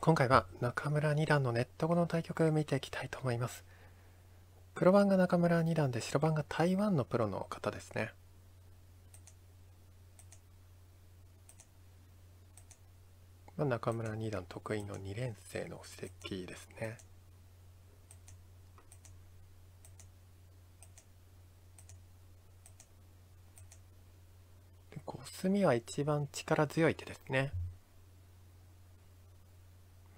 今回は中村二段のネット後の対局を見ていきたいと思います黒番が中村二段で白番が台湾のプロの方ですねまあ、中村二段得意の二連星の布石ですねでコスミは一番力強い手ですね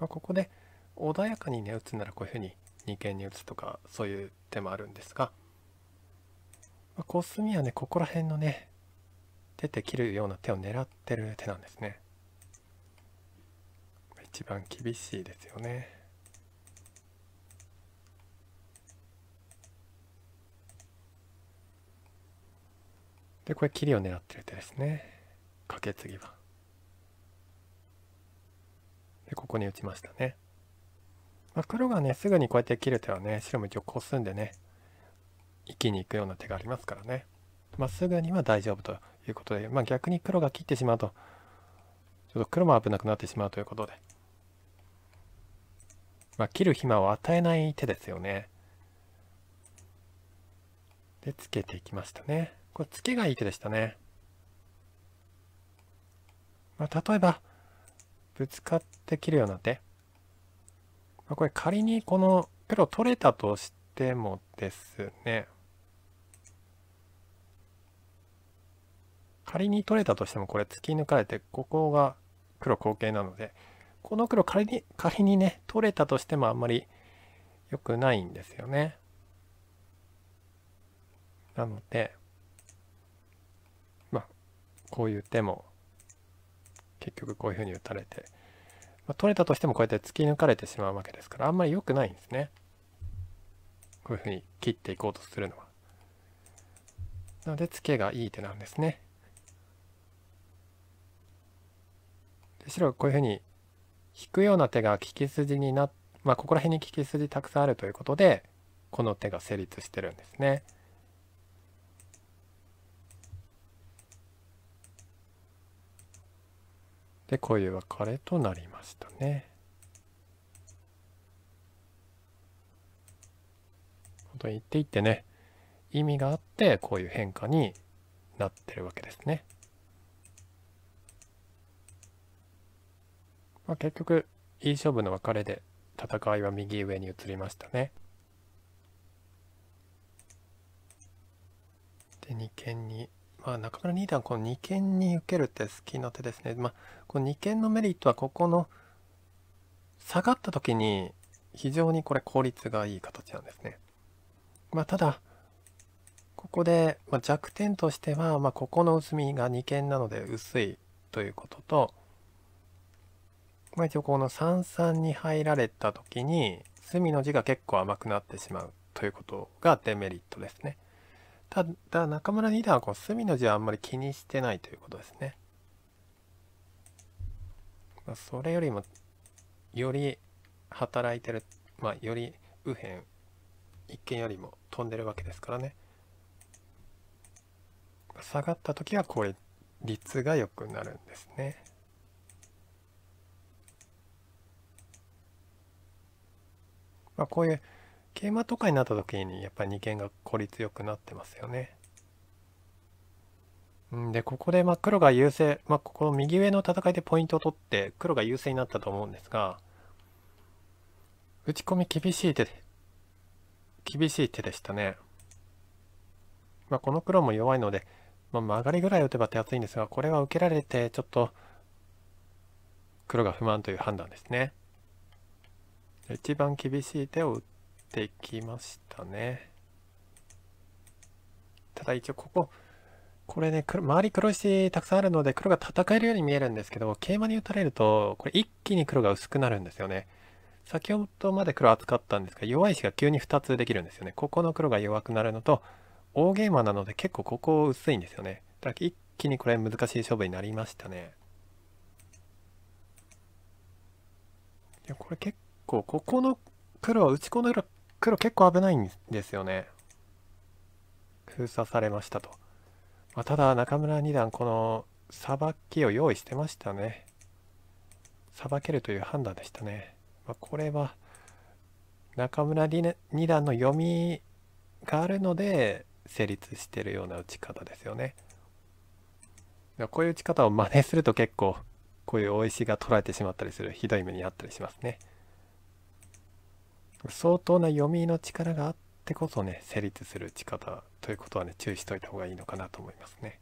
まあ、ここで穏やかにね打つならこういうふうに二間に打つとかそういう手もあるんですが、まあ、コスミはねここら辺のね出て切るような手を狙ってる手なんですね一番厳しいですよねでこれ切りを狙ってる手ですねカケツギはで、ここに打ちましたね。まあ、黒がね、すぐにこうやって切る手はね、白も一応こすんでね、生きに行くような手がありますからね。まあ、すぐには大丈夫ということで、まあ、逆に黒が切ってしまうと、ちょっと黒も危なくなってしまうということで。まあ、切る暇を与えない手ですよね。で、つけていきましたね。これ、つけがいい手でしたね。まあ、例えば、ぶつかって切るような手。まあ、これ仮にこの黒取れたとしてもですね。仮に取れたとしてもこれ突き抜かれてここが黒後傾なのでこの黒仮に仮にね取れたとしてもあんまり良くないんですよね。なのでまあこういう手も結局こういうふうに打たれて、まあ、取れたとしてもこうやって突き抜かれてしまうわけですからあんまり良くないんですねこういうふうに切っていこうとするのはなのでツケがいい手なんですねで白がこういうふうに引くような手が利き筋になまあここら辺に利き筋たくさんあるということでこの手が成立してるんですね。でこういう別れとなりましたね本当に言っていってね意味があってこういう変化になってるわけですね、まあ、結局いい勝負の別れで戦いは右上に移りましたねで二間にまあ、中村二段この二間に受けるって好きの手ですね。まあ、この二間のメリットはここの下がった時に非常にこれ効率がいい形なんですね。まあ、ただここで、まあ、弱点としては、まあ、ここの薄みが二間なので薄いということと、まあ、一応この三三に入られた時に隅の字が結構甘くなってしまうということがデメリットですね。ただ中村二段はこう隅の字はあんまり気にしてないということですね。まあ、それよりもより働いてる、まあ、より右辺一間よりも飛んでるわけですからね。下がった時はこれ率が良くなるんですね。まあ、こういう桂馬とかになった時にやっぱり二間が効率よくなってますよね。んでここでまあ黒が優勢、まあ、ここの右上の戦いでポイントを取って黒が優勢になったと思うんですが打ち込み厳しい手厳しい手でしたね。まあ、この黒も弱いので、まあ、曲がりぐらい打てば手厚いんですがこれは受けられてちょっと黒が不満という判断ですね。一番厳しい手を打っってきましたねただ一応こここれね周り黒石たくさんあるので黒が戦えるように見えるんですけど桂馬に打たれるとこれ一気に黒が薄くなるんですよね先ほどまで黒厚かったんですが弱い石が急に2つできるんですよねここの黒が弱くなるのと大ゲーマーなので結構ここ薄いんですよねだから一気にこれ難しい勝負になりましたねいやこれ結構ここの黒は打ち込んだ黒結構危ないんですよね封鎖されましたと、まあ、ただ中村二段このさばきを用意してましたねさばけるという判断でしたね、まあ、これは中村二段の読みがあるので成立してるような打ち方ですよねこういう打ち方を真似すると結構こういう大石が取られてしまったりするひどい目にあったりしますね相当な読みの力があってこそね成立する打ち方ということはね注意しといた方がいいのかなと思いますね。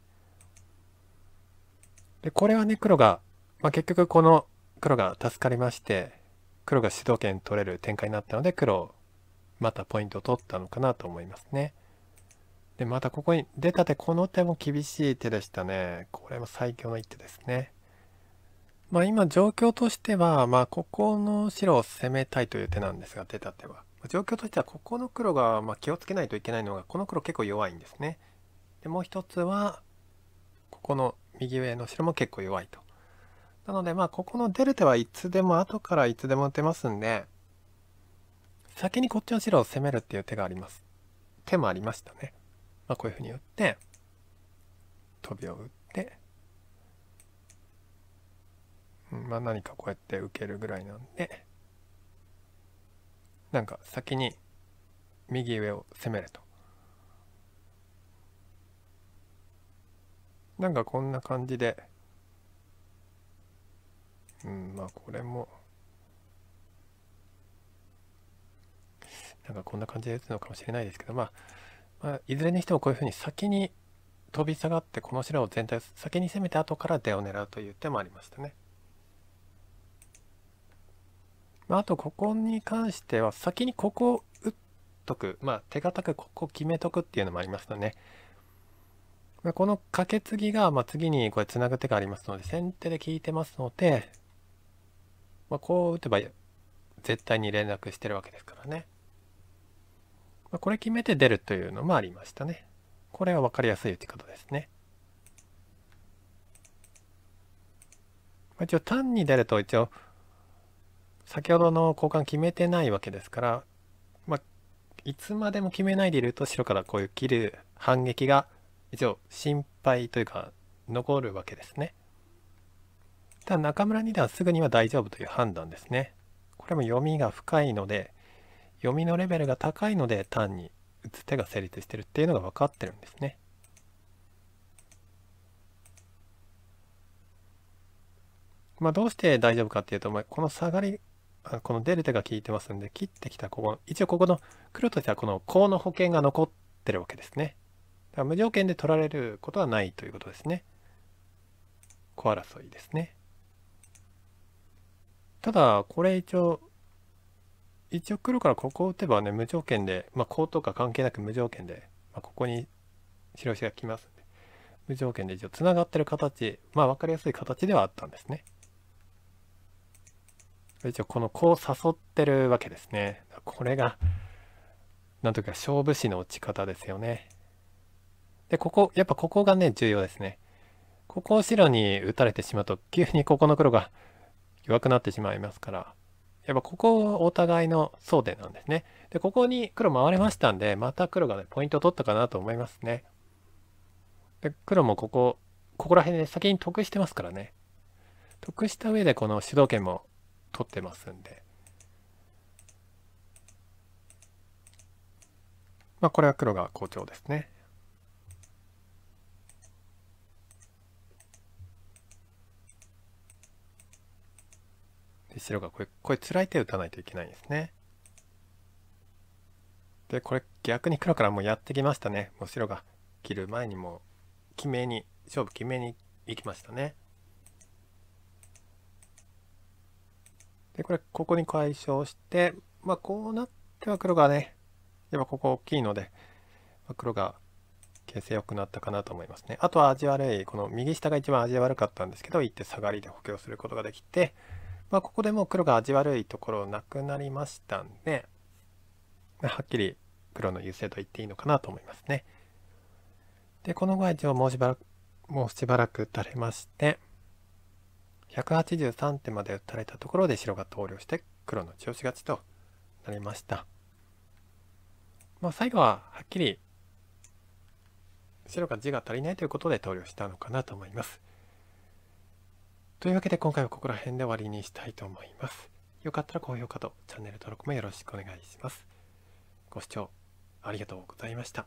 でこれはね黒が、まあ、結局この黒が助かりまして黒が主導権取れる展開になったので黒またポイントを取ったのかなと思いますね。でまたここに出た手この手も厳しい手でしたね。これも最強の一手ですね。まあ今状況としては、まあここの白を攻めたいという手なんですが、出た手は。状況としてはここの黒がま気をつけないといけないのが、この黒結構弱いんですね。で、もう一つは、ここの右上の白も結構弱いと。なのでまあここの出る手はいつでも後からいつでも打てますんで、先にこっちの白を攻めるっていう手があります。手もありましたね。まあこういうふうに打って、トビを打って、まあ何かこうやって受けるぐらいなんで、なんか先に右上を攻めると。なんかこんな感じで、うん、まあこれも、なんかこんな感じで打つのかもしれないですけど、まあ、まあ、いずれにしてもこういうふうに先に飛び下がってこの白を全体を先に攻めて後から出を狙うという手もありましたね。まあ、あとここに関しては先にここ打っとく、まあ、手堅くここ決めとくっていうのもありますよね、まあ、このカケツギが、まあ、次にこれつなぐ手がありますので先手で効いてますので、まあ、こう打てば絶対に連絡してるわけですからね、まあ、これ決めて出るというのもありましたねこれは分かりやすい打ち方ですね一応単に出ると一応先ほどの交換決めてないわけですから、まあ、いつまでも決めないでいると白からこういう切る反撃が一応心配というか残るわけですね。ただ中村二段すぐには大丈夫という判断ですね。これも読みが深いので読みのレベルが高いので単に打つ手が成立してるっていうのが分かってるんですね。まあ、どうして大丈夫かっていうと、まあ、この下がりあこのデルタが効いてますんで切ってきたここ一応ここの黒としてはこのコウの保険が残ってるわけですねだから無条件で取られることはないということですねコ争いですねただこれ一応一応黒からここを打てばね無条件でまあコウとか関係なく無条件で、まあ、ここに白石が来ますんで無条件で一応つながってる形まあ分かりやすい形ではあったんですね一応この子を誘ってるわけですねこれがなんというか勝負師の打ち方ですよねでここやっぱここがね重要ですねここを白に打たれてしまうと急にここの黒が弱くなってしまいますからやっぱここお互いの争点なんですねでここに黒回れましたんでまた黒がねポイントを取ったかなと思いますねで黒もここここら辺で先に得してますからね得した上でこの主導権も撮ってますんで。まあこれは黒が好調ですね。で白がこれ、これ辛い手打たないといけないんですね。で、これ逆に黒からもうやってきましたね。もう白が切る前にもう、決めに、勝負決めに行きましたね。で、これ、ここに解消して、まあ、こうなっては黒がね、やっぱここ大きいので、まあ、黒が形勢良くなったかなと思いますね。あとは味悪い、この右下が一番味悪かったんですけど、一手下がりで補強することができて、まあ、ここでもう黒が味悪いところなくなりましたんで、まあ、はっきり黒の優勢と言っていいのかなと思いますね。で、この後は一応もうしばらく、もうしばらく打たれまして、183手まで打たれたところで白が投了して黒の調し勝ちとなりました。まあ、最後ははっきり白が字が足りないということで投了したのかなと思います。というわけで今回はここら辺で終わりにしたいと思います。よかったら高評価とチャンネル登録もよろしくお願いします。ご視聴ありがとうございました。